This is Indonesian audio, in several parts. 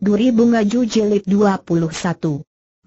Duri Bunga Ju 21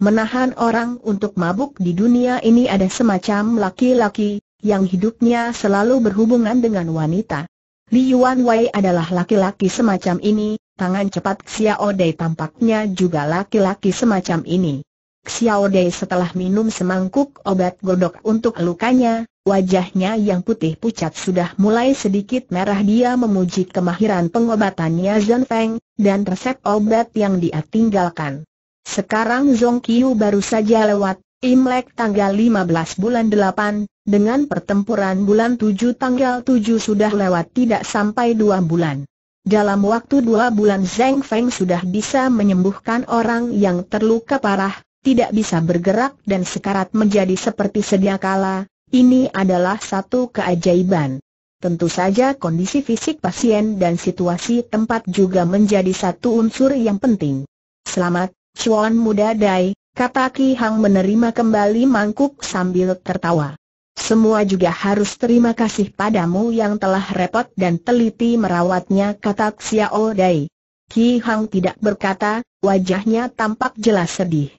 Menahan orang untuk mabuk di dunia ini ada semacam laki-laki, yang hidupnya selalu berhubungan dengan wanita. Li Yuan Wei adalah laki-laki semacam ini, tangan cepat Xiao Dei tampaknya juga laki-laki semacam ini. Xiao Dei setelah minum semangkuk obat godok untuk lukanya, wajahnya yang putih pucat sudah mulai sedikit merah dia memuji kemahiran pengobatannya Zhen Feng, dan resep obat yang dia tinggalkan. Sekarang Zhong Qiu baru saja lewat, Imlek tanggal 15 bulan 8, dengan pertempuran bulan 7 tanggal 7 sudah lewat tidak sampai 2 bulan. Dalam waktu dua bulan Zeng Feng sudah bisa menyembuhkan orang yang terluka parah, tidak bisa bergerak dan sekarat menjadi seperti sedia kala, ini adalah satu keajaiban. Tentu saja kondisi fisik pasien dan situasi tempat juga menjadi satu unsur yang penting. Selamat, Chuan Muda Dai, kata Ki Hang menerima kembali mangkuk sambil tertawa. Semua juga harus terima kasih padamu yang telah repot dan teliti merawatnya kata Xiao Dai. Ki Hang tidak berkata, wajahnya tampak jelas sedih.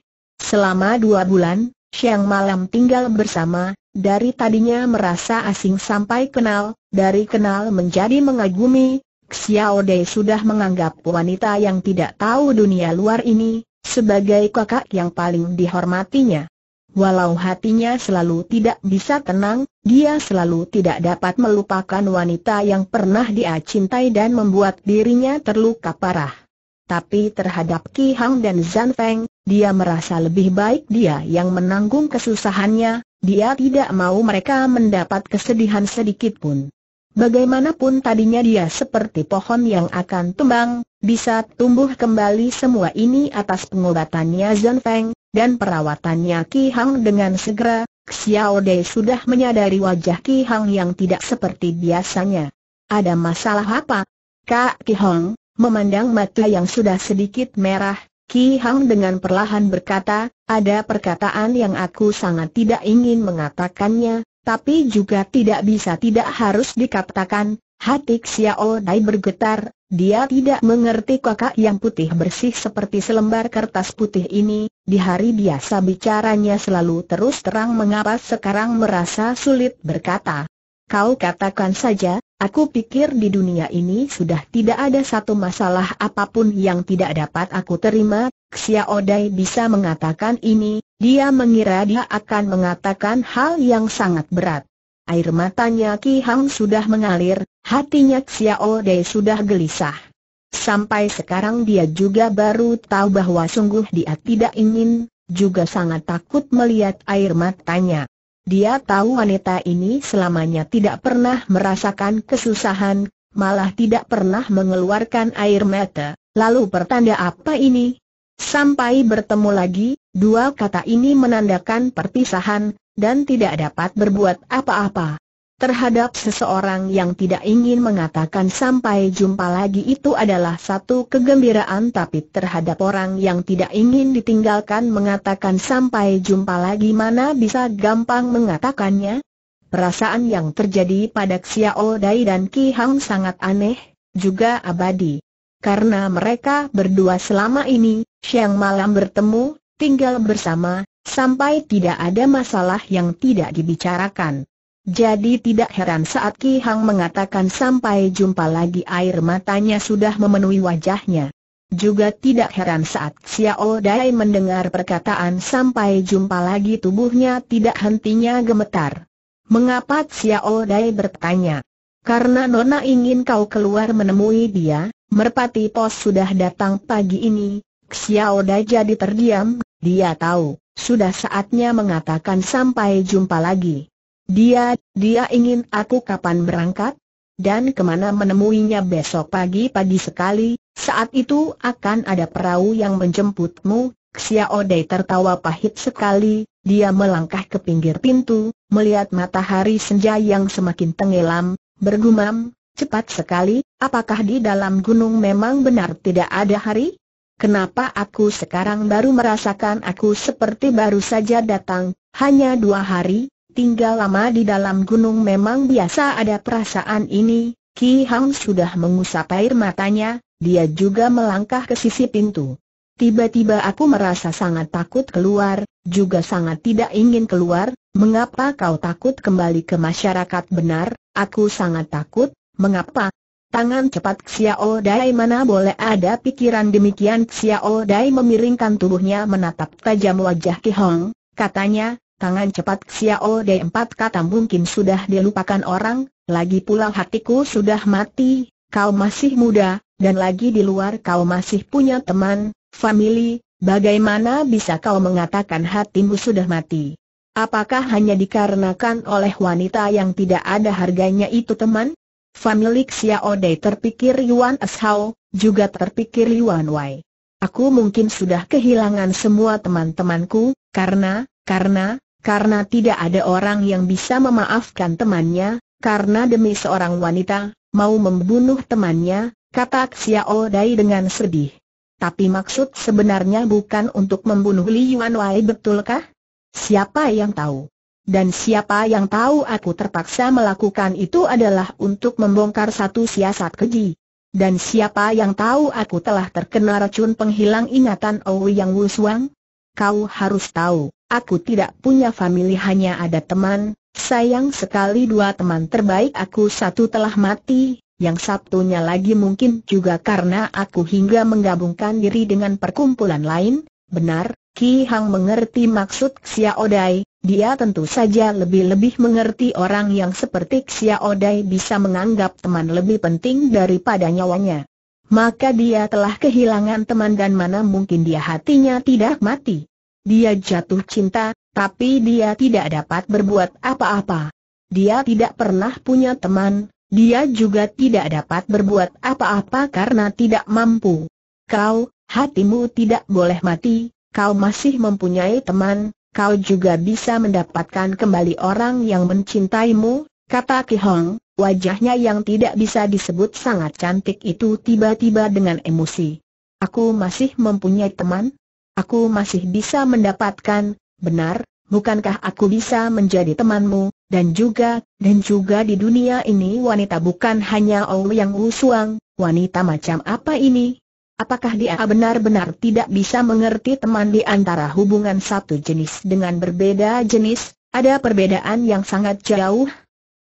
Selama dua bulan, siang malam tinggal bersama, dari tadinya merasa asing sampai kenal, dari kenal menjadi mengagumi, Xiao Dei sudah menganggap wanita yang tidak tahu dunia luar ini, sebagai kakak yang paling dihormatinya. Walau hatinya selalu tidak bisa tenang, dia selalu tidak dapat melupakan wanita yang pernah dia cintai dan membuat dirinya terluka parah. Tapi terhadap Ki Hang dan Zan Feng, dia merasa lebih baik dia yang menanggung kesusahannya, dia tidak mau mereka mendapat kesedihan sedikit pun. Bagaimanapun tadinya dia seperti pohon yang akan tumbang, bisa tumbuh kembali semua ini atas pengobatannya Zhen Feng, dan perawatannya Ki Hang dengan segera, Xiao Dei sudah menyadari wajah Ki Hang yang tidak seperti biasanya. Ada masalah apa? Kak Ki Hang, memandang mata yang sudah sedikit merah, Ki Hang dengan perlahan berkata, ada perkataan yang aku sangat tidak ingin mengatakannya, tapi juga tidak bisa tidak harus dikatakan, hati Xiao Dai bergetar, dia tidak mengerti kakak yang putih bersih seperti selembar kertas putih ini, di hari biasa bicaranya selalu terus terang mengapa sekarang merasa sulit berkata. Kau katakan saja, Aku pikir di dunia ini sudah tidak ada satu masalah apapun yang tidak dapat aku terima. Xia Odai bisa mengatakan ini, dia mengira dia akan mengatakan hal yang sangat berat. Air matanya Ki Hang sudah mengalir, hatinya Xia Odai sudah gelisah. Sampai sekarang dia juga baru tahu bahwa sungguh dia tidak ingin, juga sangat takut melihat air matanya. Dia tahu wanita ini selamanya tidak pernah merasakan kesusahan, malah tidak pernah mengeluarkan air mata. Lalu pertanda apa ini? Sampai bertemu lagi, dua kata ini menandakan perpisahan, dan tidak dapat berbuat apa-apa terhadap seseorang yang tidak ingin mengatakan sampai jumpa lagi itu adalah satu kegembiraan tapi terhadap orang yang tidak ingin ditinggalkan mengatakan sampai jumpa lagi mana bisa gampang mengatakannya? Perasaan yang terjadi pada Xiao Dai dan Ki Hang sangat aneh, juga abadi. Karena mereka berdua selama ini, siang malam bertemu, tinggal bersama, sampai tidak ada masalah yang tidak dibicarakan. Jadi tidak heran saat Ki Hang mengatakan sampai jumpa lagi air matanya sudah memenuhi wajahnya. Juga tidak heran saat Xiao Dai mendengar perkataan sampai jumpa lagi tubuhnya tidak hentinya gemetar. Mengapa Xiao Dai bertanya? Karena Nona ingin kau keluar menemui dia, merpati pos sudah datang pagi ini. Xiao Dai jadi terdiam, dia tahu, sudah saatnya mengatakan sampai jumpa lagi. Dia, dia ingin aku kapan berangkat? Dan kemana menemuinya besok pagi-pagi sekali, saat itu akan ada perahu yang menjemputmu, Xiaodai tertawa pahit sekali, dia melangkah ke pinggir pintu, melihat matahari senja yang semakin tenggelam, bergumam, cepat sekali, apakah di dalam gunung memang benar tidak ada hari? Kenapa aku sekarang baru merasakan aku seperti baru saja datang, hanya dua hari, tinggal lama di dalam gunung memang biasa ada perasaan ini, Ki Hang sudah mengusap air matanya, dia juga melangkah ke sisi pintu. Tiba-tiba aku merasa sangat takut keluar, juga sangat tidak ingin keluar, mengapa kau takut kembali ke masyarakat benar, aku sangat takut, mengapa? Tangan cepat Xiao Dai mana boleh ada pikiran demikian Xiao Dai memiringkan tubuhnya menatap tajam wajah Ki Hong, katanya, tangan cepat Xiao Dai empat kata mungkin sudah dilupakan orang, lagi pula hatiku sudah mati, kau masih muda, dan lagi di luar kau masih punya teman, family, bagaimana bisa kau mengatakan hatimu sudah mati? Apakah hanya dikarenakan oleh wanita yang tidak ada harganya itu teman? Family Xiao Dai terpikir Yuan Shao, juga terpikir Yuan Wei. Aku mungkin sudah kehilangan semua teman-temanku, karena, karena, karena tidak ada orang yang bisa memaafkan temannya, karena demi seorang wanita, mau membunuh temannya, kata Xiao Dai dengan sedih. Tapi maksud sebenarnya bukan untuk membunuh Li Yuan Wei betulkah? Siapa yang tahu? Dan siapa yang tahu aku terpaksa melakukan itu adalah untuk membongkar satu siasat keji. Dan siapa yang tahu aku telah terkena racun penghilang ingatan Ouyang Wusuang? Wuswang? kau harus tahu, aku tidak punya famili hanya ada teman, sayang sekali dua teman terbaik aku satu telah mati, yang satunya lagi mungkin juga karena aku hingga menggabungkan diri dengan perkumpulan lain, benar, Ki Hang mengerti maksud Xia Odai, dia tentu saja lebih-lebih mengerti orang yang seperti Xia Odai bisa menganggap teman lebih penting daripada nyawanya maka dia telah kehilangan teman dan mana mungkin dia hatinya tidak mati. Dia jatuh cinta, tapi dia tidak dapat berbuat apa-apa. Dia tidak pernah punya teman, dia juga tidak dapat berbuat apa-apa karena tidak mampu. Kau, hatimu tidak boleh mati, kau masih mempunyai teman, kau juga bisa mendapatkan kembali orang yang mencintaimu, kata Ki Hong, Wajahnya yang tidak bisa disebut sangat cantik itu tiba-tiba dengan emosi. Aku masih mempunyai teman? Aku masih bisa mendapatkan, benar, bukankah aku bisa menjadi temanmu, dan juga, dan juga di dunia ini wanita bukan hanya Ou yang usuang, wanita macam apa ini? Apakah dia benar-benar tidak bisa mengerti teman di antara hubungan satu jenis dengan berbeda jenis? Ada perbedaan yang sangat jauh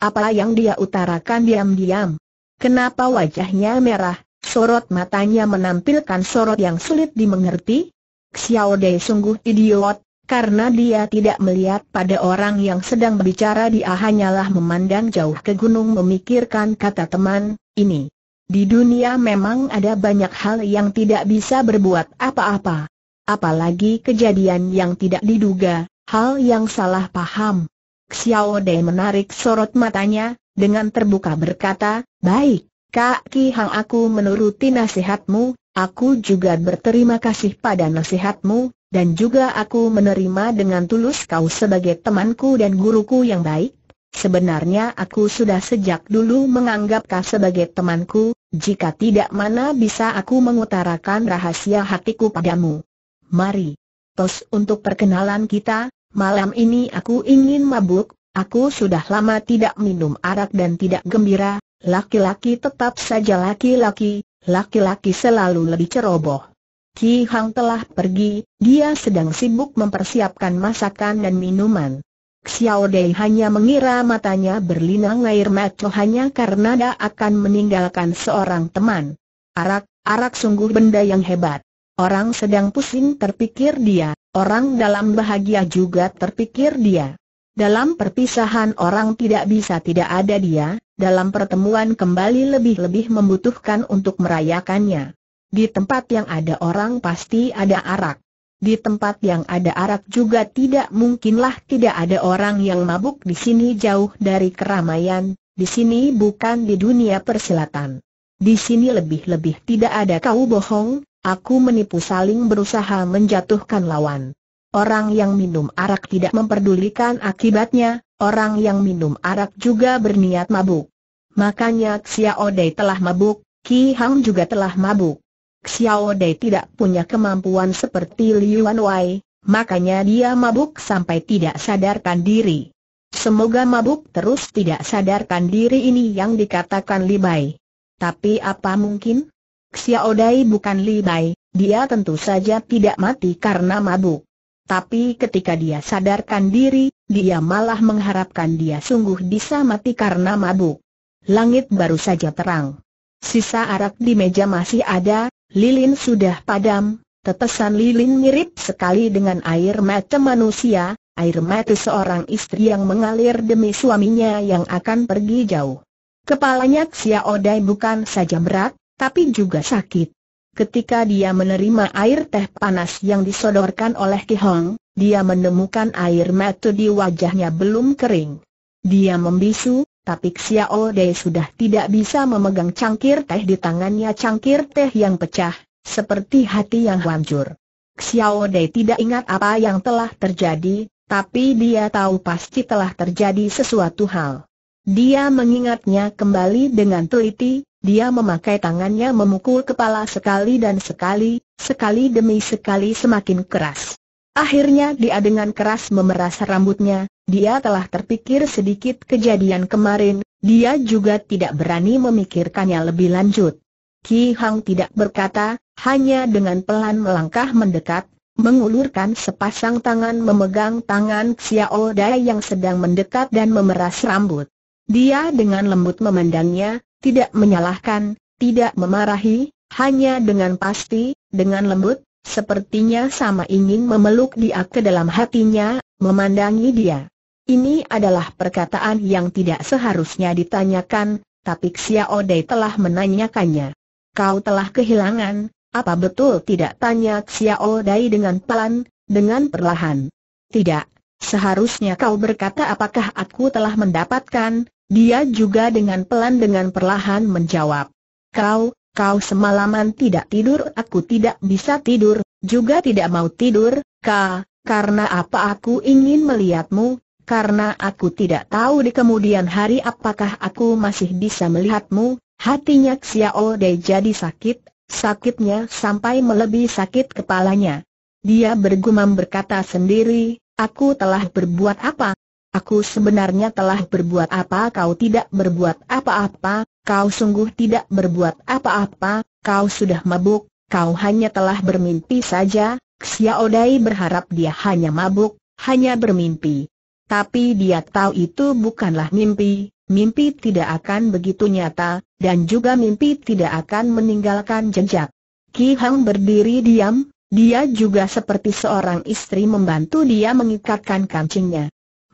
apa yang dia utarakan diam-diam? Kenapa wajahnya merah, sorot matanya menampilkan sorot yang sulit dimengerti? Xiao Dei sungguh idiot, karena dia tidak melihat pada orang yang sedang berbicara dia hanyalah memandang jauh ke gunung memikirkan kata teman, ini. Di dunia memang ada banyak hal yang tidak bisa berbuat apa-apa. Apalagi kejadian yang tidak diduga, hal yang salah paham. Xiao Dei menarik sorot matanya, dengan terbuka berkata, Baik, Kak Ki Hang aku menuruti nasihatmu, aku juga berterima kasih pada nasihatmu, dan juga aku menerima dengan tulus kau sebagai temanku dan guruku yang baik. Sebenarnya aku sudah sejak dulu menganggap kau sebagai temanku, jika tidak mana bisa aku mengutarakan rahasia hatiku padamu. Mari, tos untuk perkenalan kita, Malam ini aku ingin mabuk, aku sudah lama tidak minum arak dan tidak gembira, laki-laki tetap saja laki-laki, laki-laki selalu lebih ceroboh. Ki Hang telah pergi, dia sedang sibuk mempersiapkan masakan dan minuman. Xiao Dei hanya mengira matanya berlinang air mata hanya karena dia akan meninggalkan seorang teman. Arak, arak sungguh benda yang hebat. Orang sedang pusing terpikir dia, Orang dalam bahagia juga terpikir dia. Dalam perpisahan orang tidak bisa tidak ada dia, dalam pertemuan kembali lebih-lebih membutuhkan untuk merayakannya. Di tempat yang ada orang pasti ada arak. Di tempat yang ada arak juga tidak mungkinlah tidak ada orang yang mabuk di sini jauh dari keramaian, di sini bukan di dunia persilatan. Di sini lebih-lebih tidak ada kau bohong, Aku menipu saling berusaha menjatuhkan lawan. Orang yang minum arak tidak memperdulikan akibatnya, orang yang minum arak juga berniat mabuk. Makanya Xiao Dei telah mabuk, Ki Hang juga telah mabuk. Xiao Dei tidak punya kemampuan seperti Wan Wei, makanya dia mabuk sampai tidak sadarkan diri. Semoga mabuk terus tidak sadarkan diri ini yang dikatakan Li Bai. Tapi apa mungkin? Xiaodai bukan Li Bai, dia tentu saja tidak mati karena mabuk. Tapi ketika dia sadarkan diri, dia malah mengharapkan dia sungguh bisa mati karena mabuk. Langit baru saja terang. Sisa arak di meja masih ada, lilin sudah padam, tetesan lilin mirip sekali dengan air mata manusia, air mata seorang istri yang mengalir demi suaminya yang akan pergi jauh. Kepalanya Xiaodai bukan saja berat, tapi juga sakit. Ketika dia menerima air teh panas yang disodorkan oleh Ki Hong, dia menemukan air mata di wajahnya belum kering. Dia membisu, tapi Xiao Dei sudah tidak bisa memegang cangkir teh di tangannya cangkir teh yang pecah, seperti hati yang hancur. Xiao Dei tidak ingat apa yang telah terjadi, tapi dia tahu pasti telah terjadi sesuatu hal. Dia mengingatnya kembali dengan teliti, dia memakai tangannya memukul kepala sekali dan sekali, sekali demi sekali semakin keras. Akhirnya dia dengan keras memeras rambutnya, dia telah terpikir sedikit kejadian kemarin, dia juga tidak berani memikirkannya lebih lanjut. Ki Hang tidak berkata, hanya dengan pelan melangkah mendekat, mengulurkan sepasang tangan memegang tangan Xiao Dai yang sedang mendekat dan memeras rambut. Dia dengan lembut memandangnya, tidak menyalahkan, tidak memarahi, hanya dengan pasti, dengan lembut, sepertinya sama ingin memeluk dia ke dalam hatinya, memandangi dia. Ini adalah perkataan yang tidak seharusnya ditanyakan, tapi Xiao Dei telah menanyakannya. Kau telah kehilangan, apa betul tidak tanya Xiao Dei dengan pelan, dengan perlahan. Tidak, seharusnya kau berkata apakah aku telah mendapatkan, dia juga dengan pelan dengan perlahan menjawab. Kau, kau semalaman tidak tidur aku tidak bisa tidur, juga tidak mau tidur, ka, karena apa aku ingin melihatmu, karena aku tidak tahu di kemudian hari apakah aku masih bisa melihatmu, hatinya Xiao Dei jadi sakit, sakitnya sampai melebihi sakit kepalanya. Dia bergumam berkata sendiri, aku telah berbuat apa, Aku sebenarnya telah berbuat apa kau tidak berbuat apa-apa, kau sungguh tidak berbuat apa-apa, kau sudah mabuk, kau hanya telah bermimpi saja, Xiao berharap dia hanya mabuk, hanya bermimpi. Tapi dia tahu itu bukanlah mimpi, mimpi tidak akan begitu nyata, dan juga mimpi tidak akan meninggalkan jejak. Ki Hang berdiri diam, dia juga seperti seorang istri membantu dia mengikatkan kancingnya.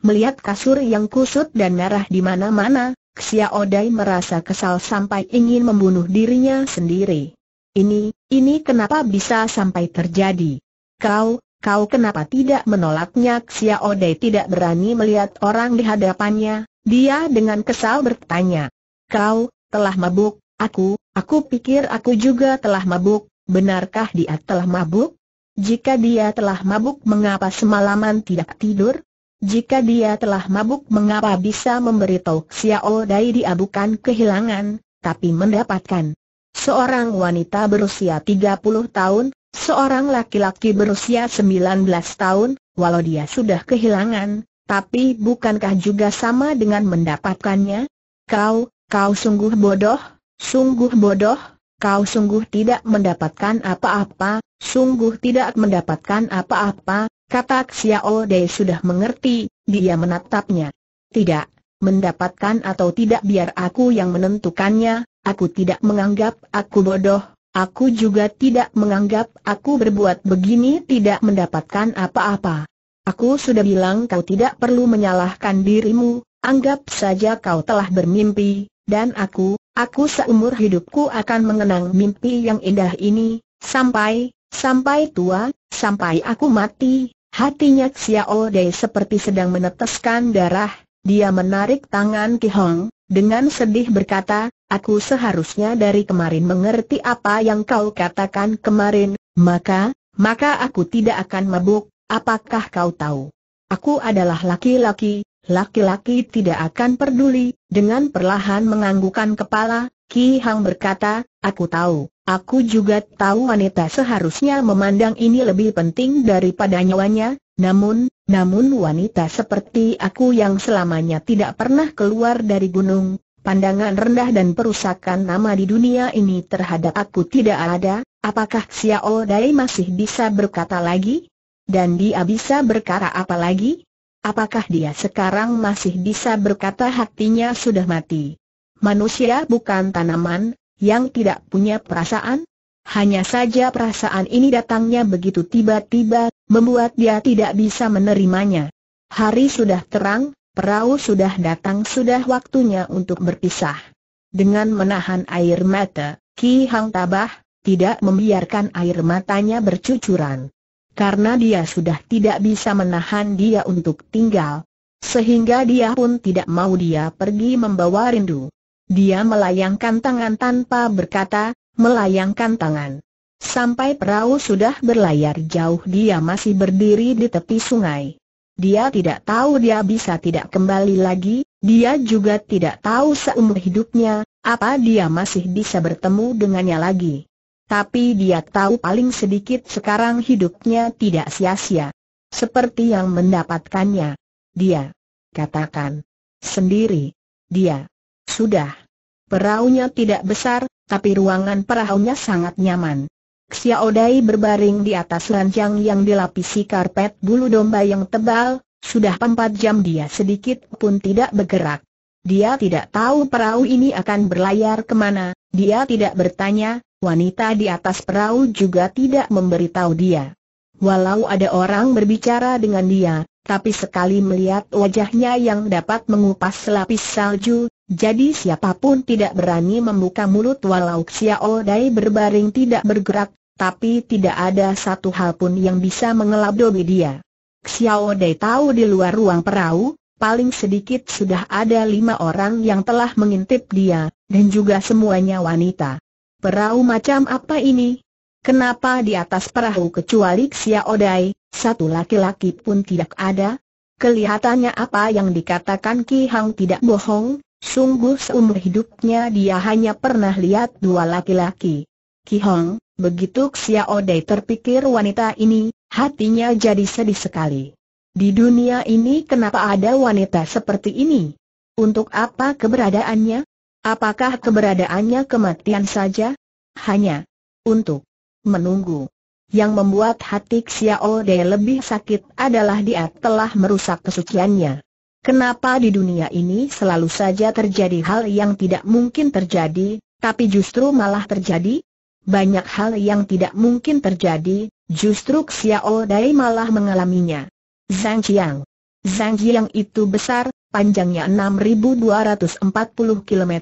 Melihat kasur yang kusut dan merah di mana-mana, Xia Odai merasa kesal sampai ingin membunuh dirinya sendiri. Ini, ini kenapa bisa sampai terjadi? Kau, kau kenapa tidak menolaknya? Xia Odai tidak berani melihat orang di hadapannya, dia dengan kesal bertanya. Kau, telah mabuk, aku, aku pikir aku juga telah mabuk, benarkah dia telah mabuk? Jika dia telah mabuk mengapa semalaman tidak tidur? Jika dia telah mabuk mengapa bisa memberitahu Xiao Dai dia bukan kehilangan, tapi mendapatkan. Seorang wanita berusia 30 tahun, seorang laki-laki berusia 19 tahun, walau dia sudah kehilangan, tapi bukankah juga sama dengan mendapatkannya? Kau, kau sungguh bodoh, sungguh bodoh, kau sungguh tidak mendapatkan apa-apa, sungguh tidak mendapatkan apa-apa, Kata Xiao Dei sudah mengerti, dia menatapnya. Tidak, mendapatkan atau tidak biar aku yang menentukannya, aku tidak menganggap aku bodoh, aku juga tidak menganggap aku berbuat begini tidak mendapatkan apa-apa. Aku sudah bilang kau tidak perlu menyalahkan dirimu, anggap saja kau telah bermimpi, dan aku, aku seumur hidupku akan mengenang mimpi yang indah ini, sampai, sampai tua, sampai aku mati, Hatinya Xiao Dei seperti sedang meneteskan darah, dia menarik tangan Ki Hong, dengan sedih berkata, aku seharusnya dari kemarin mengerti apa yang kau katakan kemarin, maka, maka aku tidak akan mabuk, apakah kau tahu? Aku adalah laki-laki, Laki-laki tidak akan peduli, dengan perlahan menganggukan kepala, Ki Hang berkata, aku tahu, aku juga tahu wanita seharusnya memandang ini lebih penting daripada nyawanya, namun, namun wanita seperti aku yang selamanya tidak pernah keluar dari gunung, pandangan rendah dan perusakan nama di dunia ini terhadap aku tidak ada, apakah Xiao Dai masih bisa berkata lagi? Dan dia bisa berkata apa lagi? apakah dia sekarang masih bisa berkata hatinya sudah mati? Manusia bukan tanaman, yang tidak punya perasaan? Hanya saja perasaan ini datangnya begitu tiba-tiba, membuat dia tidak bisa menerimanya. Hari sudah terang, perahu sudah datang sudah waktunya untuk berpisah. Dengan menahan air mata, Ki Hang Tabah, tidak membiarkan air matanya bercucuran karena dia sudah tidak bisa menahan dia untuk tinggal. Sehingga dia pun tidak mau dia pergi membawa rindu. Dia melayangkan tangan tanpa berkata, melayangkan tangan. Sampai perahu sudah berlayar jauh dia masih berdiri di tepi sungai. Dia tidak tahu dia bisa tidak kembali lagi, dia juga tidak tahu seumur hidupnya, apa dia masih bisa bertemu dengannya lagi. Tapi dia tahu paling sedikit sekarang hidupnya tidak sia-sia. Seperti yang mendapatkannya. Dia. Katakan. Sendiri. Dia. Sudah. Perahunya tidak besar, tapi ruangan perahunya sangat nyaman. Xiaodai berbaring di atas ranjang yang dilapisi karpet bulu domba yang tebal, sudah empat jam dia sedikit pun tidak bergerak. Dia tidak tahu perahu ini akan berlayar kemana, dia tidak bertanya, wanita di atas perahu juga tidak memberitahu dia. Walau ada orang berbicara dengan dia, tapi sekali melihat wajahnya yang dapat mengupas selapis salju, jadi siapapun tidak berani membuka mulut walau Xiao Dai berbaring tidak bergerak, tapi tidak ada satu hal pun yang bisa mengelabui dia. Xiao Dai tahu di luar ruang perahu, paling sedikit sudah ada lima orang yang telah mengintip dia, dan juga semuanya wanita. Perahu macam apa ini? Kenapa di atas perahu kecuali Xia Odai, satu laki-laki pun tidak ada? Kelihatannya apa yang dikatakan Ki Hang tidak bohong, sungguh seumur hidupnya dia hanya pernah lihat dua laki-laki. Ki Hang, begitu Xia Odai terpikir wanita ini, hatinya jadi sedih sekali. Di dunia ini kenapa ada wanita seperti ini? Untuk apa keberadaannya? Apakah keberadaannya kematian saja? Hanya untuk menunggu. Yang membuat hati Xiao De lebih sakit adalah dia telah merusak kesuciannya. Kenapa di dunia ini selalu saja terjadi hal yang tidak mungkin terjadi, tapi justru malah terjadi? Banyak hal yang tidak mungkin terjadi, justru Xiao Dai malah mengalaminya. Zhang Jiang. Zhang Jiang itu besar, panjangnya 6.240 km,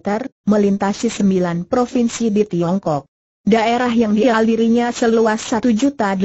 melintasi 9 provinsi di Tiongkok. Daerah yang dialirinya seluas 1.800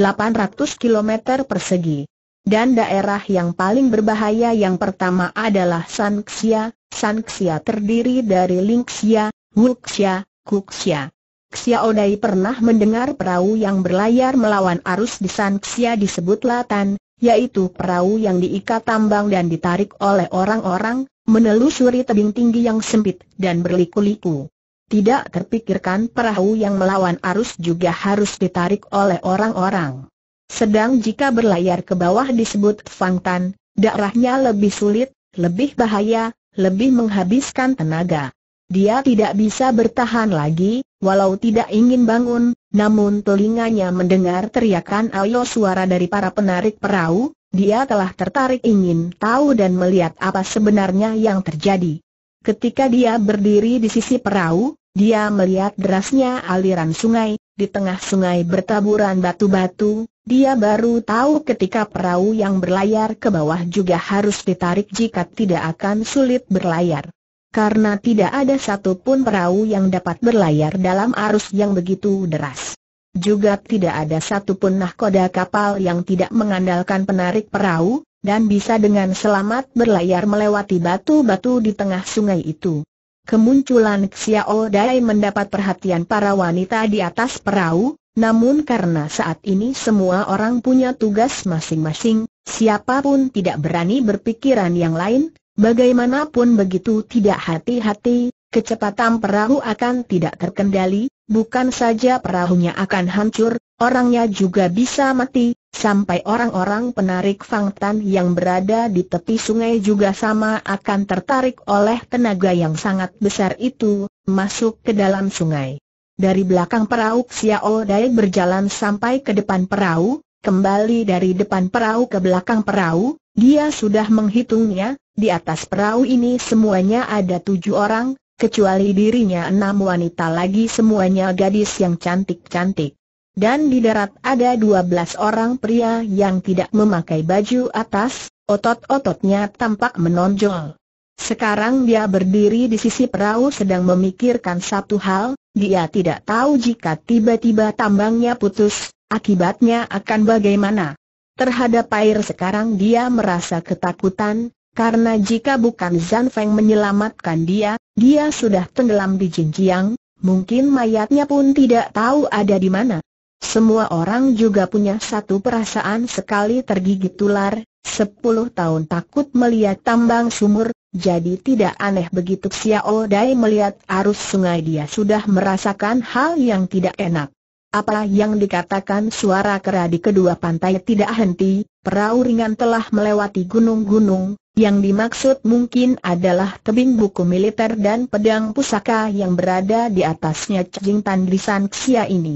km persegi. Dan daerah yang paling berbahaya yang pertama adalah Sanxia. Sanxia terdiri dari Lingxia, Wuxia, Kuxia. Xia Odai pernah mendengar perahu yang berlayar melawan arus di Sanxia disebut Latan, yaitu perahu yang diikat tambang dan ditarik oleh orang-orang, menelusuri tebing tinggi yang sempit dan berliku-liku. Tidak terpikirkan perahu yang melawan arus juga harus ditarik oleh orang-orang. Sedang jika berlayar ke bawah disebut fangtan, daerahnya lebih sulit, lebih bahaya, lebih menghabiskan tenaga. Dia tidak bisa bertahan lagi, Walau tidak ingin bangun, namun telinganya mendengar teriakan ayo suara dari para penarik perahu, dia telah tertarik ingin tahu dan melihat apa sebenarnya yang terjadi. Ketika dia berdiri di sisi perahu, dia melihat derasnya aliran sungai, di tengah sungai bertaburan batu-batu, dia baru tahu ketika perahu yang berlayar ke bawah juga harus ditarik jika tidak akan sulit berlayar karena tidak ada satupun perahu yang dapat berlayar dalam arus yang begitu deras. Juga tidak ada satupun nahkoda kapal yang tidak mengandalkan penarik perahu, dan bisa dengan selamat berlayar melewati batu-batu di tengah sungai itu. Kemunculan Xiao Dai mendapat perhatian para wanita di atas perahu, namun karena saat ini semua orang punya tugas masing-masing, siapapun tidak berani berpikiran yang lain, Bagaimanapun begitu tidak hati-hati, kecepatan perahu akan tidak terkendali, bukan saja perahunya akan hancur, orangnya juga bisa mati, sampai orang-orang penarik fangtan yang berada di tepi sungai juga sama akan tertarik oleh tenaga yang sangat besar itu, masuk ke dalam sungai. Dari belakang perahu Xiao Dai berjalan sampai ke depan perahu, kembali dari depan perahu ke belakang perahu, dia sudah menghitungnya, di atas perahu ini semuanya ada tujuh orang, kecuali dirinya enam wanita lagi semuanya gadis yang cantik-cantik. Dan di darat ada dua belas orang pria yang tidak memakai baju atas, otot-ototnya tampak menonjol. Sekarang dia berdiri di sisi perahu sedang memikirkan satu hal, dia tidak tahu jika tiba-tiba tambangnya putus, akibatnya akan bagaimana. Terhadap air sekarang dia merasa ketakutan, karena jika bukan Zan Feng menyelamatkan dia, dia sudah tenggelam di Jinjiang, mungkin mayatnya pun tidak tahu ada di mana. Semua orang juga punya satu perasaan sekali tergigit ular, sepuluh tahun takut melihat tambang sumur, jadi tidak aneh begitu Xiao Dai melihat arus sungai dia sudah merasakan hal yang tidak enak. Apa yang dikatakan suara kera di kedua pantai tidak henti, perahu ringan telah melewati gunung-gunung, yang dimaksud mungkin adalah tebing buku militer dan pedang pusaka yang berada di atasnya Cajing tandrisan di ini.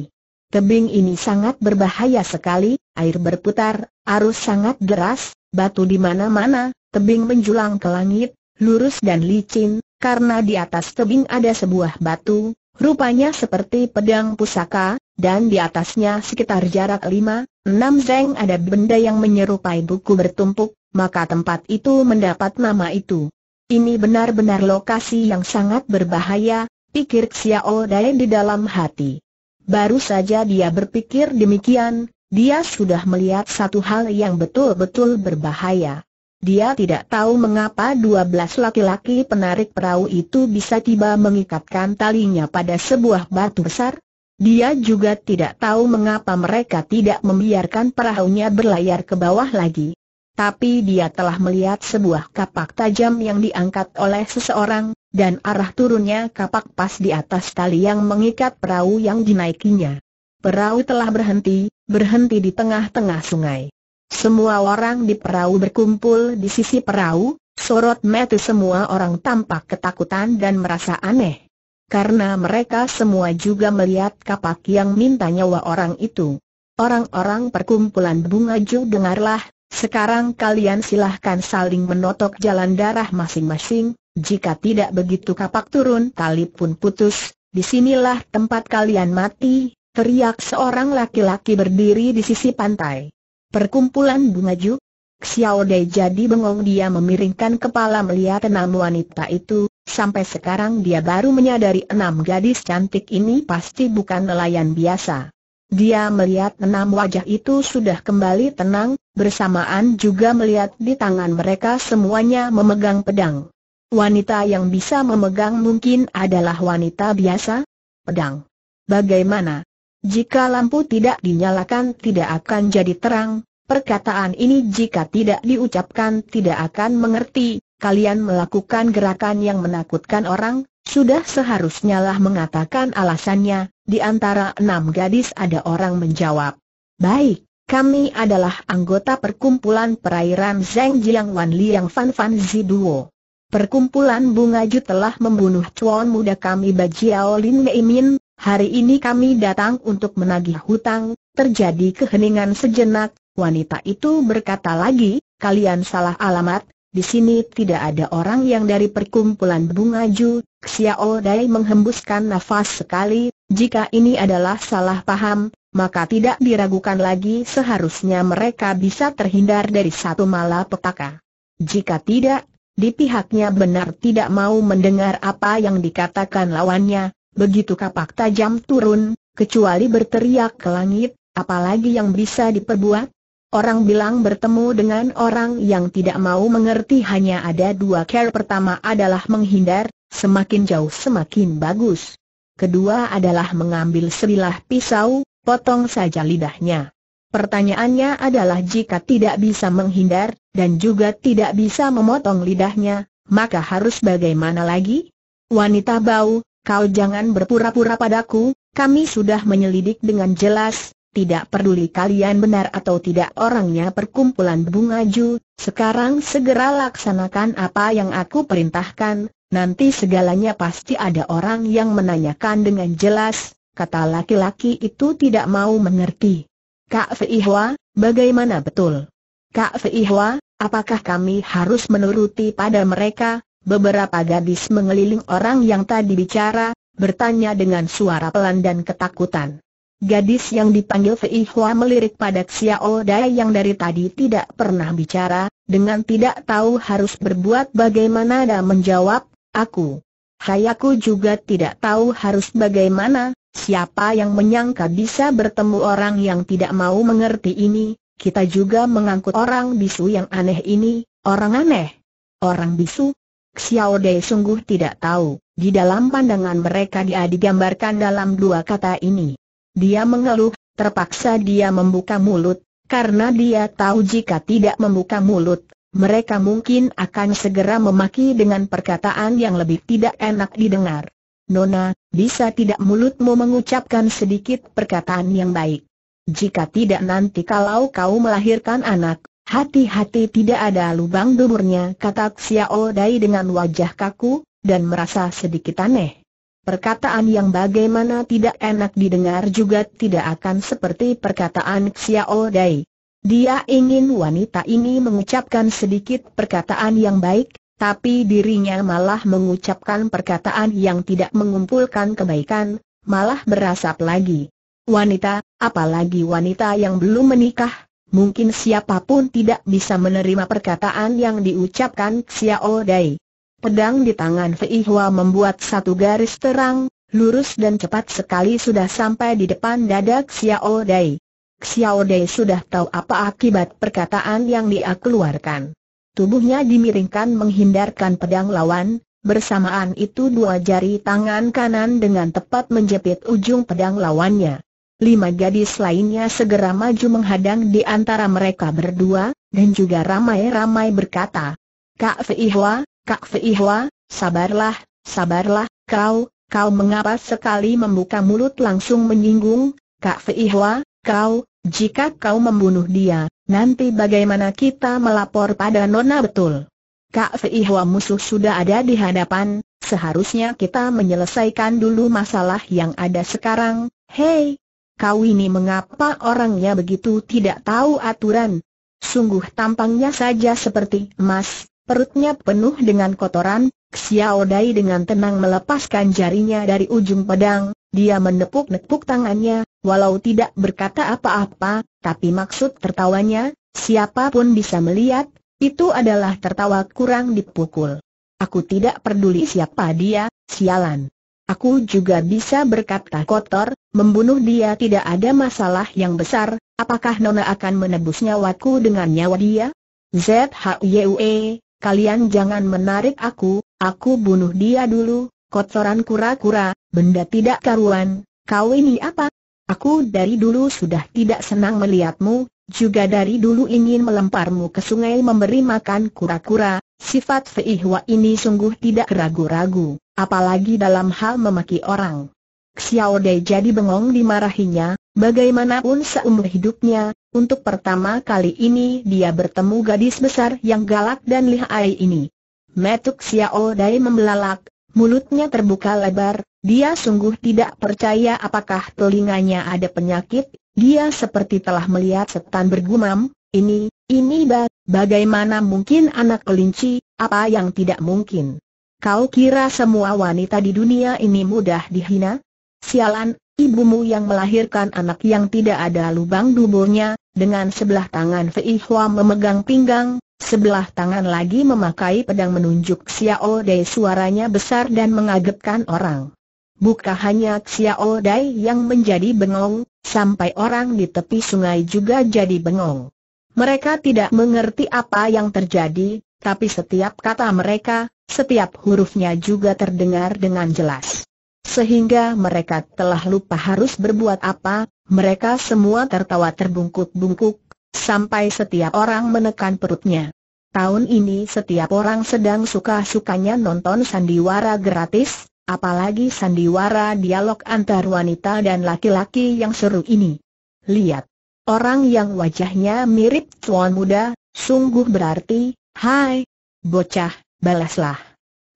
Tebing ini sangat berbahaya sekali, air berputar, arus sangat deras, batu di mana-mana, tebing menjulang ke langit, lurus dan licin, karena di atas tebing ada sebuah batu, Rupanya seperti pedang pusaka, dan di atasnya sekitar jarak lima, enam zeng ada benda yang menyerupai buku bertumpuk, maka tempat itu mendapat nama itu. Ini benar-benar lokasi yang sangat berbahaya, pikir Xiao Dai di dalam hati. Baru saja dia berpikir demikian, dia sudah melihat satu hal yang betul-betul berbahaya. Dia tidak tahu mengapa dua belas laki-laki penarik perahu itu bisa tiba mengikatkan talinya pada sebuah batu besar. Dia juga tidak tahu mengapa mereka tidak membiarkan perahunya berlayar ke bawah lagi. Tapi dia telah melihat sebuah kapak tajam yang diangkat oleh seseorang, dan arah turunnya kapak pas di atas tali yang mengikat perahu yang dinaikinya. Perahu telah berhenti, berhenti di tengah-tengah sungai. Semua orang di perahu berkumpul di sisi perahu, sorot mata semua orang tampak ketakutan dan merasa aneh. Karena mereka semua juga melihat kapak yang minta nyawa orang itu. Orang-orang perkumpulan bunga Ju dengarlah, sekarang kalian silahkan saling menotok jalan darah masing-masing, jika tidak begitu kapak turun tali pun putus, disinilah tempat kalian mati, teriak seorang laki-laki berdiri di sisi pantai. Perkumpulan bungaju? Xiao Dai jadi bengong dia memiringkan kepala melihat enam wanita itu, sampai sekarang dia baru menyadari enam gadis cantik ini pasti bukan nelayan biasa. Dia melihat enam wajah itu sudah kembali tenang, bersamaan juga melihat di tangan mereka semuanya memegang pedang. Wanita yang bisa memegang mungkin adalah wanita biasa? Pedang. Bagaimana? Jika lampu tidak dinyalakan tidak akan jadi terang, perkataan ini jika tidak diucapkan tidak akan mengerti, kalian melakukan gerakan yang menakutkan orang, sudah seharusnya lah mengatakan alasannya, di antara enam gadis ada orang menjawab. Baik, kami adalah anggota perkumpulan perairan Zheng Jiang Wan Liang Fan Fan Ziduo. Perkumpulan Bunga Ju telah membunuh cuan muda kami Bajiao Lin Meimin, Hari ini kami datang untuk menagih hutang, terjadi keheningan sejenak, wanita itu berkata lagi, kalian salah alamat, di sini tidak ada orang yang dari perkumpulan bunga Ju, Xiao Dai menghembuskan nafas sekali, jika ini adalah salah paham, maka tidak diragukan lagi seharusnya mereka bisa terhindar dari satu malapetaka. Jika tidak, di pihaknya benar tidak mau mendengar apa yang dikatakan lawannya, Begitu kapak tajam turun, kecuali berteriak ke langit, apalagi yang bisa diperbuat? Orang bilang bertemu dengan orang yang tidak mau mengerti hanya ada dua care pertama adalah menghindar, semakin jauh semakin bagus. Kedua adalah mengambil sebilah pisau, potong saja lidahnya. Pertanyaannya adalah jika tidak bisa menghindar, dan juga tidak bisa memotong lidahnya, maka harus bagaimana lagi? Wanita bau, Kau jangan berpura-pura padaku, kami sudah menyelidik dengan jelas, tidak peduli kalian benar atau tidak orangnya perkumpulan bunga ju, sekarang segera laksanakan apa yang aku perintahkan, nanti segalanya pasti ada orang yang menanyakan dengan jelas, kata laki-laki itu tidak mau mengerti. Kak Feihwa, bagaimana betul? Kak Feihwa, apakah kami harus menuruti pada mereka, Beberapa gadis mengeliling orang yang tadi bicara, bertanya dengan suara pelan dan ketakutan. Gadis yang dipanggil Fei Hua melirik pada Xiao Dai yang dari tadi tidak pernah bicara, dengan tidak tahu harus berbuat bagaimana dan menjawab, aku. Hayaku juga tidak tahu harus bagaimana, siapa yang menyangka bisa bertemu orang yang tidak mau mengerti ini, kita juga mengangkut orang bisu yang aneh ini, orang aneh. Orang bisu, Xiao Dei sungguh tidak tahu, di dalam pandangan mereka dia digambarkan dalam dua kata ini. Dia mengeluh, terpaksa dia membuka mulut, karena dia tahu jika tidak membuka mulut, mereka mungkin akan segera memaki dengan perkataan yang lebih tidak enak didengar. Nona, bisa tidak mulutmu mengucapkan sedikit perkataan yang baik? Jika tidak nanti kalau kau melahirkan anak, Hati-hati tidak ada lubang duburnya kata Xiao oh Dai dengan wajah kaku, dan merasa sedikit aneh. Perkataan yang bagaimana tidak enak didengar juga tidak akan seperti perkataan Xiao oh Dai. Dia ingin wanita ini mengucapkan sedikit perkataan yang baik, tapi dirinya malah mengucapkan perkataan yang tidak mengumpulkan kebaikan, malah berasap lagi. Wanita, apalagi wanita yang belum menikah, mungkin siapapun tidak bisa menerima perkataan yang diucapkan Xiao Dai. Pedang di tangan Fei Hua membuat satu garis terang, lurus dan cepat sekali sudah sampai di depan dada Xiao Dai. Xiao Dai sudah tahu apa akibat perkataan yang dia keluarkan. Tubuhnya dimiringkan menghindarkan pedang lawan, bersamaan itu dua jari tangan kanan dengan tepat menjepit ujung pedang lawannya lima gadis lainnya segera maju menghadang di antara mereka berdua, dan juga ramai-ramai berkata, Kak Feihwa, Kak Feihwa, sabarlah, sabarlah, kau, kau mengapa sekali membuka mulut langsung menyinggung, Kak Feihwa, kau, jika kau membunuh dia, nanti bagaimana kita melapor pada Nona betul? Kak Feihwa musuh sudah ada di hadapan, seharusnya kita menyelesaikan dulu masalah yang ada sekarang, hei, kau ini mengapa orangnya begitu tidak tahu aturan? Sungguh tampangnya saja seperti emas, perutnya penuh dengan kotoran, Xiao Dai dengan tenang melepaskan jarinya dari ujung pedang, dia menepuk-nepuk tangannya, walau tidak berkata apa-apa, tapi maksud tertawanya, siapapun bisa melihat, itu adalah tertawa kurang dipukul. Aku tidak peduli siapa dia, sialan. Aku juga bisa berkata kotor, membunuh dia tidak ada masalah yang besar, apakah Nona akan menebus nyawaku dengan nyawa dia? E, kalian jangan menarik aku, aku bunuh dia dulu, kotoran kura-kura, benda tidak karuan, kau ini apa? Aku dari dulu sudah tidak senang melihatmu, juga dari dulu ingin melemparmu ke sungai memberi makan kura-kura, sifat Feihwa ini sungguh tidak ragu-ragu, apalagi dalam hal memaki orang. Xiao Dei jadi bengong dimarahinya, bagaimanapun seumur hidupnya, untuk pertama kali ini dia bertemu gadis besar yang galak dan lihai ini. Metuk Xiao Dai membelalak, mulutnya terbuka lebar, dia sungguh tidak percaya apakah telinganya ada penyakit, dia seperti telah melihat setan bergumam, ini, ini ba, bagaimana mungkin anak kelinci, apa yang tidak mungkin. Kau kira semua wanita di dunia ini mudah dihina? Sialan, ibumu yang melahirkan anak yang tidak ada lubang duburnya, dengan sebelah tangan Fei Hua memegang pinggang, Sebelah tangan lagi memakai pedang menunjuk Xiao Dei suaranya besar dan mengagetkan orang. Buka hanya Xiao Dai yang menjadi bengong, sampai orang di tepi sungai juga jadi bengong. Mereka tidak mengerti apa yang terjadi, tapi setiap kata mereka, setiap hurufnya juga terdengar dengan jelas. Sehingga mereka telah lupa harus berbuat apa, mereka semua tertawa terbungkuk-bungkuk, sampai setiap orang menekan perutnya. Tahun ini setiap orang sedang suka-sukanya nonton sandiwara gratis, Apalagi sandiwara dialog antar wanita dan laki-laki yang seru ini. Lihat. Orang yang wajahnya mirip tuan muda, sungguh berarti, hai, bocah, balaslah.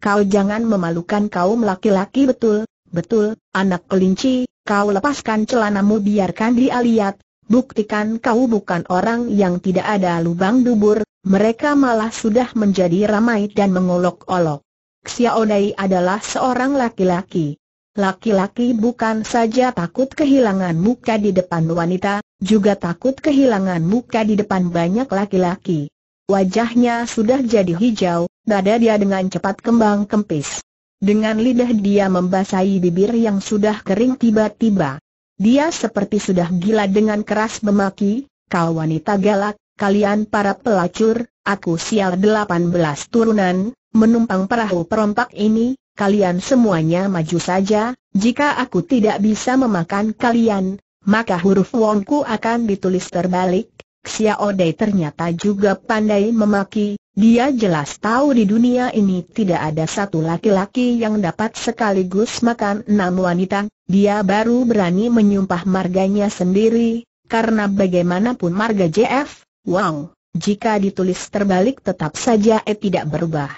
Kau jangan memalukan kaum laki-laki betul, betul, anak kelinci, kau lepaskan celanamu biarkan dia lihat, buktikan kau bukan orang yang tidak ada lubang dubur, mereka malah sudah menjadi ramai dan mengolok-olok. Xiao Dai adalah seorang laki-laki. Laki-laki bukan saja takut kehilangan muka di depan wanita, juga takut kehilangan muka di depan banyak laki-laki. Wajahnya sudah jadi hijau, dada dia dengan cepat kembang kempis. Dengan lidah dia membasahi bibir yang sudah kering tiba-tiba. Dia seperti sudah gila dengan keras memaki, kau wanita galak, kalian para pelacur, aku sial 18 turunan, menumpang perahu perompak ini, kalian semuanya maju saja, jika aku tidak bisa memakan kalian, maka huruf wongku akan ditulis terbalik. Xiao Dei ternyata juga pandai memaki, dia jelas tahu di dunia ini tidak ada satu laki-laki yang dapat sekaligus makan enam wanita, dia baru berani menyumpah marganya sendiri, karena bagaimanapun marga JF, Wang, jika ditulis terbalik tetap saja E tidak berubah.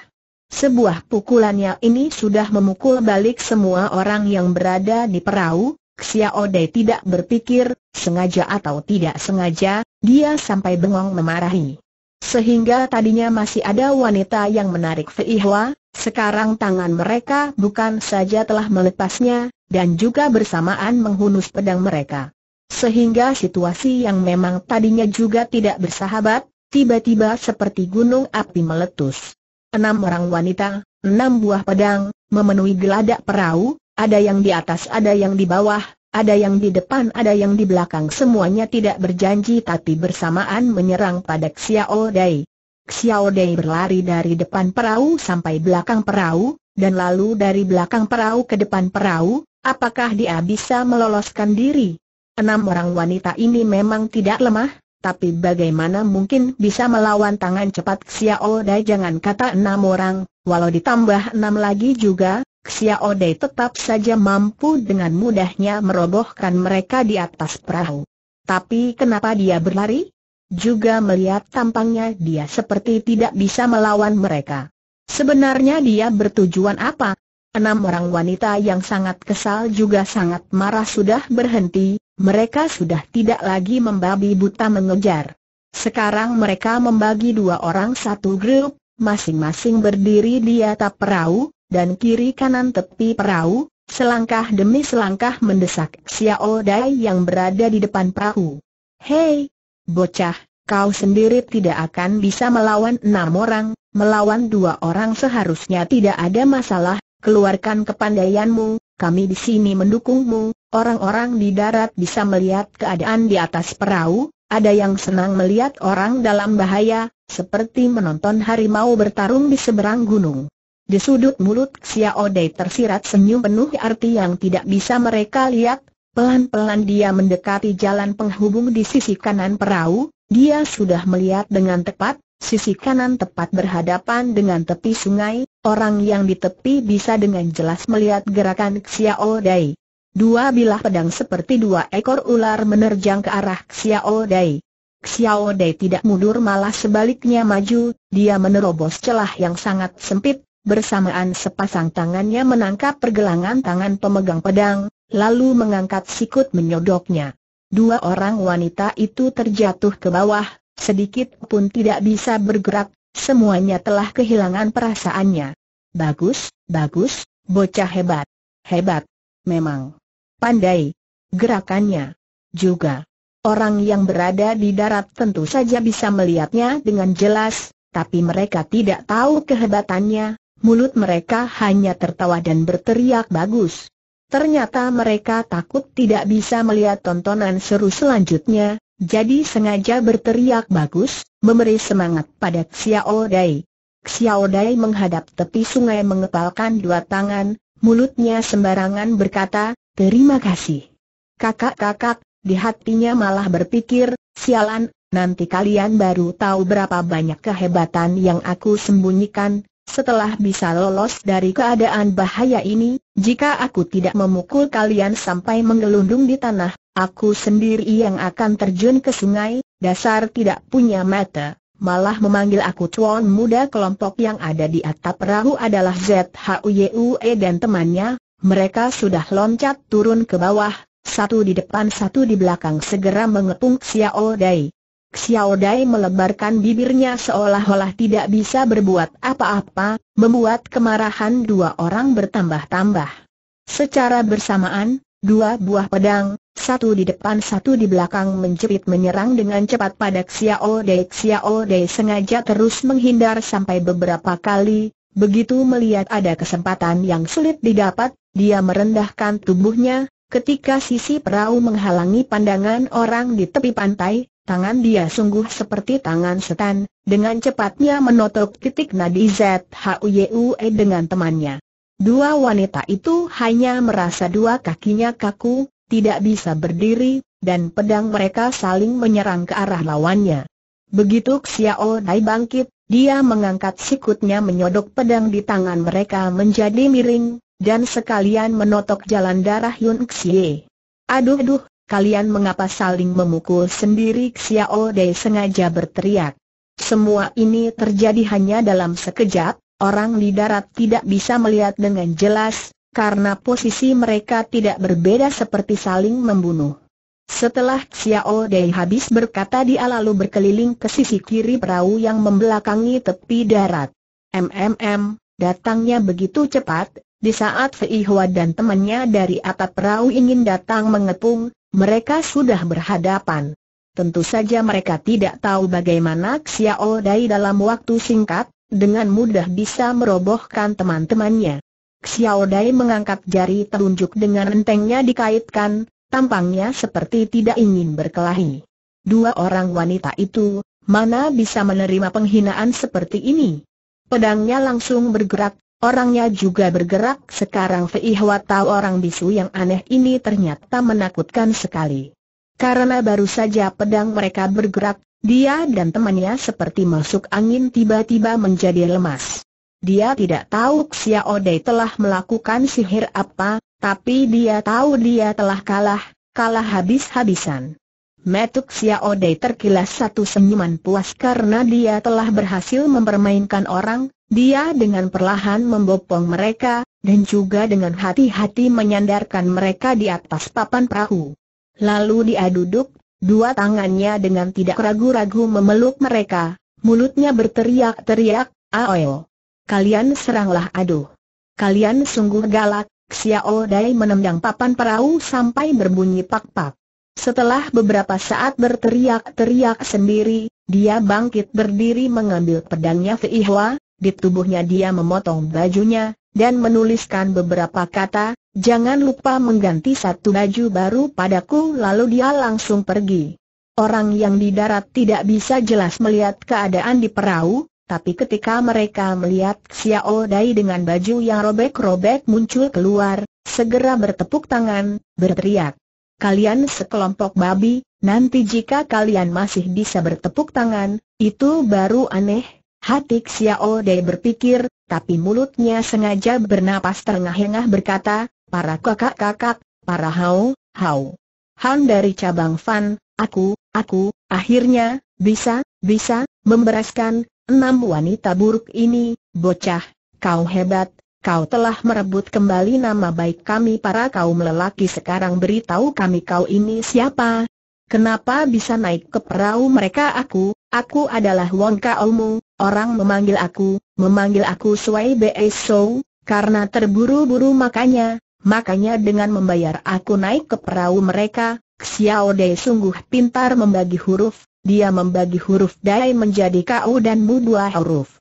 Sebuah pukulannya ini sudah memukul balik semua orang yang berada di perahu, Xiao Dai tidak berpikir, sengaja atau tidak sengaja, dia sampai bengong memarahi. Sehingga tadinya masih ada wanita yang menarik Fei Hua, sekarang tangan mereka bukan saja telah melepasnya, dan juga bersamaan menghunus pedang mereka. Sehingga situasi yang memang tadinya juga tidak bersahabat, tiba-tiba seperti gunung api meletus. Enam orang wanita, enam buah pedang, memenuhi geladak perahu, ada yang di atas ada yang di bawah, ada yang di depan ada yang di belakang semuanya tidak berjanji tapi bersamaan menyerang pada Xiao Dai. Xiao Dai berlari dari depan perahu sampai belakang perahu, dan lalu dari belakang perahu ke depan perahu, apakah dia bisa meloloskan diri? Enam orang wanita ini memang tidak lemah, tapi bagaimana mungkin bisa melawan tangan cepat Xiao Dai jangan kata enam orang, walau ditambah enam lagi juga, Xiao Dai tetap saja mampu dengan mudahnya merobohkan mereka di atas perahu. Tapi kenapa dia berlari? Juga melihat tampangnya dia seperti tidak bisa melawan mereka. Sebenarnya dia bertujuan apa? Enam orang wanita yang sangat kesal juga sangat marah sudah berhenti, mereka sudah tidak lagi membabi buta mengejar. Sekarang mereka membagi dua orang satu grup, masing-masing berdiri di atap perahu, dan kiri kanan tepi perahu, selangkah demi selangkah mendesak Xiao Dai yang berada di depan perahu. Hei, bocah, kau sendiri tidak akan bisa melawan enam orang, melawan dua orang seharusnya tidak ada masalah, keluarkan kepandaianmu, kami di sini mendukungmu, Orang-orang di darat bisa melihat keadaan di atas perahu, ada yang senang melihat orang dalam bahaya, seperti menonton harimau bertarung di seberang gunung. Di sudut mulut Xiao Dai tersirat senyum penuh arti yang tidak bisa mereka lihat, pelan-pelan dia mendekati jalan penghubung di sisi kanan perahu, dia sudah melihat dengan tepat, sisi kanan tepat berhadapan dengan tepi sungai, orang yang di tepi bisa dengan jelas melihat gerakan Xiao Dai. Dua bilah pedang seperti dua ekor ular menerjang ke arah Xiao Dai. Xiao Dai tidak mundur malah sebaliknya maju, dia menerobos celah yang sangat sempit, bersamaan sepasang tangannya menangkap pergelangan tangan pemegang pedang, lalu mengangkat sikut menyodoknya. Dua orang wanita itu terjatuh ke bawah, sedikit pun tidak bisa bergerak, semuanya telah kehilangan perasaannya. Bagus, bagus, bocah hebat. Hebat. Memang pandai. Gerakannya juga. Orang yang berada di darat tentu saja bisa melihatnya dengan jelas, tapi mereka tidak tahu kehebatannya, mulut mereka hanya tertawa dan berteriak bagus. Ternyata mereka takut tidak bisa melihat tontonan seru selanjutnya, jadi sengaja berteriak bagus, memberi semangat pada Xiao Dai. Xiao Dai menghadap tepi sungai mengepalkan dua tangan, mulutnya sembarangan berkata, Terima kasih. Kakak-kakak, di hatinya malah berpikir, sialan, nanti kalian baru tahu berapa banyak kehebatan yang aku sembunyikan, setelah bisa lolos dari keadaan bahaya ini, jika aku tidak memukul kalian sampai menggelundung di tanah, aku sendiri yang akan terjun ke sungai, dasar tidak punya mata. Malah memanggil aku cuan muda kelompok yang ada di atap perahu adalah ZHUYUE dan temannya, mereka sudah loncat turun ke bawah, satu di depan satu di belakang segera mengepung Xiao Dai. Xiao Dai melebarkan bibirnya seolah-olah tidak bisa berbuat apa-apa, membuat kemarahan dua orang bertambah-tambah. Secara bersamaan, dua buah pedang, satu di depan satu di belakang menjepit menyerang dengan cepat pada Xiao Dai. Xiao Dai sengaja terus menghindar sampai beberapa kali, begitu melihat ada kesempatan yang sulit didapat, dia merendahkan tubuhnya, ketika sisi perahu menghalangi pandangan orang di tepi pantai, tangan dia sungguh seperti tangan setan, dengan cepatnya menotok titik nadi ZHUYUE dengan temannya. Dua wanita itu hanya merasa dua kakinya kaku, tidak bisa berdiri, dan pedang mereka saling menyerang ke arah lawannya. Begitu Xiao Dai bangkit, dia mengangkat sikutnya menyodok pedang di tangan mereka menjadi miring, dan sekalian menotok jalan darah Yun Xie. Aduh-aduh, kalian mengapa saling memukul sendiri Xiao Dei sengaja berteriak. Semua ini terjadi hanya dalam sekejap, orang di darat tidak bisa melihat dengan jelas, karena posisi mereka tidak berbeda seperti saling membunuh. Setelah Xiao Dei habis berkata dia lalu berkeliling ke sisi kiri perahu yang membelakangi tepi darat. MMM, datangnya begitu cepat, di saat Fei Hua dan temannya dari atap perahu ingin datang mengepung, mereka sudah berhadapan. Tentu saja mereka tidak tahu bagaimana Xiao Dai dalam waktu singkat, dengan mudah bisa merobohkan teman-temannya. Xiao Dai mengangkat jari telunjuk dengan entengnya dikaitkan, tampangnya seperti tidak ingin berkelahi. Dua orang wanita itu, mana bisa menerima penghinaan seperti ini? Pedangnya langsung bergerak, Orangnya juga bergerak sekarang Fei Hua tahu orang bisu yang aneh ini ternyata menakutkan sekali. Karena baru saja pedang mereka bergerak, dia dan temannya seperti masuk angin tiba-tiba menjadi lemas. Dia tidak tahu Xiao Dai telah melakukan sihir apa, tapi dia tahu dia telah kalah, kalah habis-habisan. Metuk Xiao Dai terkilas satu senyuman puas karena dia telah berhasil mempermainkan orang, dia dengan perlahan membopong mereka, dan juga dengan hati-hati menyandarkan mereka di atas papan perahu. Lalu dia duduk, dua tangannya dengan tidak ragu-ragu memeluk mereka, mulutnya berteriak-teriak, Aoyo! Kalian seranglah aduh! Kalian sungguh galak, Xiao Dai menendang papan perahu sampai berbunyi pak-pak. Setelah beberapa saat berteriak-teriak sendiri, dia bangkit berdiri mengambil pedangnya Feihua, di tubuhnya dia memotong bajunya, dan menuliskan beberapa kata, jangan lupa mengganti satu baju baru padaku lalu dia langsung pergi. Orang yang di darat tidak bisa jelas melihat keadaan di perahu, tapi ketika mereka melihat Xiao Dai dengan baju yang robek-robek muncul keluar, segera bertepuk tangan, berteriak. Kalian sekelompok babi, nanti jika kalian masih bisa bertepuk tangan, itu baru aneh, Hati Xiao Dei berpikir, tapi mulutnya sengaja bernapas terengah-engah berkata, para kakak-kakak, para hau, hau. Han dari cabang Fan, aku, aku, akhirnya, bisa, bisa, membereskan enam wanita buruk ini, bocah, kau hebat, kau telah merebut kembali nama baik kami para kaum lelaki sekarang beritahu kami kau ini siapa. Kenapa bisa naik ke perahu mereka aku, aku adalah Wong Kaomu, Orang memanggil aku, memanggil aku Suai Be So, karena terburu-buru makanya, makanya dengan membayar aku naik ke perahu mereka, Xiao Dei sungguh pintar membagi huruf, dia membagi huruf Dai menjadi Kau dan Mu dua huruf.